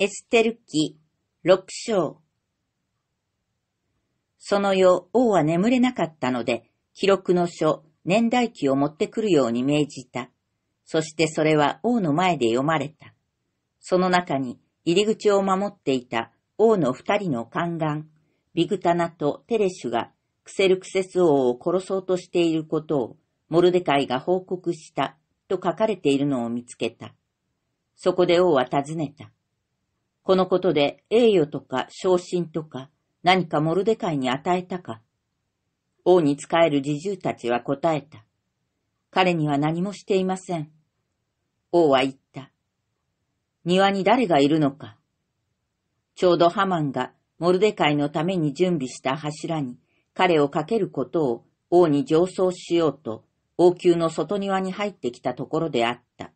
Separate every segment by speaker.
Speaker 1: エステル記六章その夜、王は眠れなかったので、記録の書、年代記を持ってくるように命じた。そしてそれは王の前で読まれた。その中に、入り口を守っていた王の二人の宦官、ビグタナとテレシュが、クセルクセス王を殺そうとしていることを、モルデカイが報告した、と書かれているのを見つけた。そこで王は尋ねた。このことで栄誉とか昇進とか何かモルデカイに与えたか。王に仕える侍従たちは答えた。彼には何もしていません。王は言った。庭に誰がいるのか。ちょうどハマンがモルデカイのために準備した柱に彼をかけることを王に上奏しようと王宮の外庭に入ってきたところであった。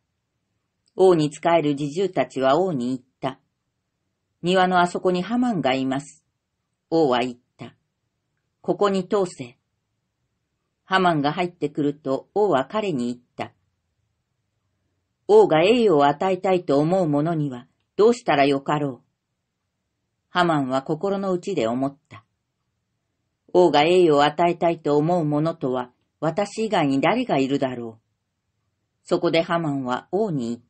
Speaker 1: 王に仕える侍従たちは王に言った。庭のあそこにハマンがいます。王は言った。ここに通せ。ハマンが入ってくると王は彼に言った。王が栄誉を与えたいと思う者にはどうしたらよかろう。ハマンは心の内で思った。王が栄誉を与えたいと思う者とは私以外に誰がいるだろう。そこでハマンは王に言った。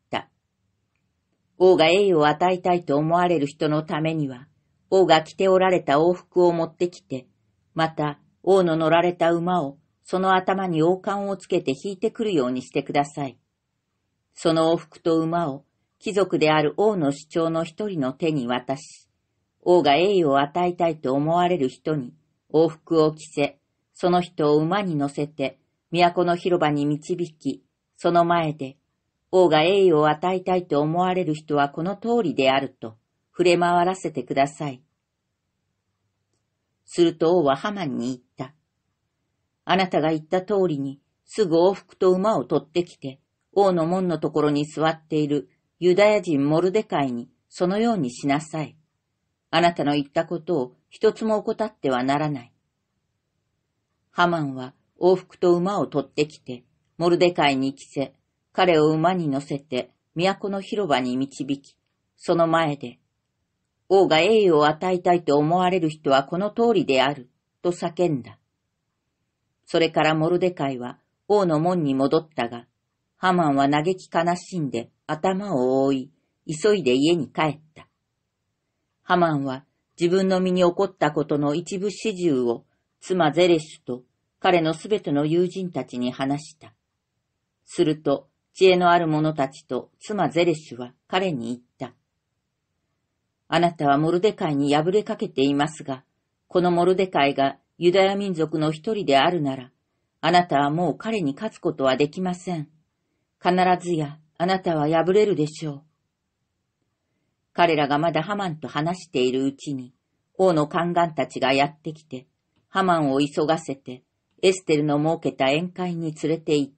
Speaker 1: 王が栄誉を与えたいと思われる人のためには、王が着ておられた王服を持ってきて、また王の乗られた馬をその頭に王冠をつけて引いてくるようにしてください。その王服と馬を貴族である王の主張の一人の手に渡し、王が栄誉を与えたいと思われる人に王服を着せ、その人を馬に乗せて都の広場に導き、その前で王が栄誉を与えたいと思われる人はこの通りであると、触れ回らせてください。すると王はハマンに言った。あなたが言った通りに、すぐ往復と馬を取ってきて、王の門のところに座っているユダヤ人モルデカイにそのようにしなさい。あなたの言ったことを一つも怠ってはならない。ハマンは往復と馬を取ってきて、モルデカイに着せ、彼を馬に乗せて都の広場に導き、その前で、王が栄誉を与えたいと思われる人はこの通りである、と叫んだ。それからモルデカイは王の門に戻ったが、ハマンは嘆き悲しんで頭を覆い、急いで家に帰った。ハマンは自分の身に起こったことの一部始終を妻ゼレシュと彼のすべての友人たちに話した。すると知恵のある者たちと妻ゼレシュは彼に言った。あなたはモルデカイに敗れかけていますが、このモルデカイがユダヤ民族の一人であるなら、あなたはもう彼に勝つことはできません。必ずやあなたは破れるでしょう。彼らがまだハマンと話しているうちに、王の宦官たちがやってきて、ハマンを急がせて、エステルの設けた宴会に連れて行っ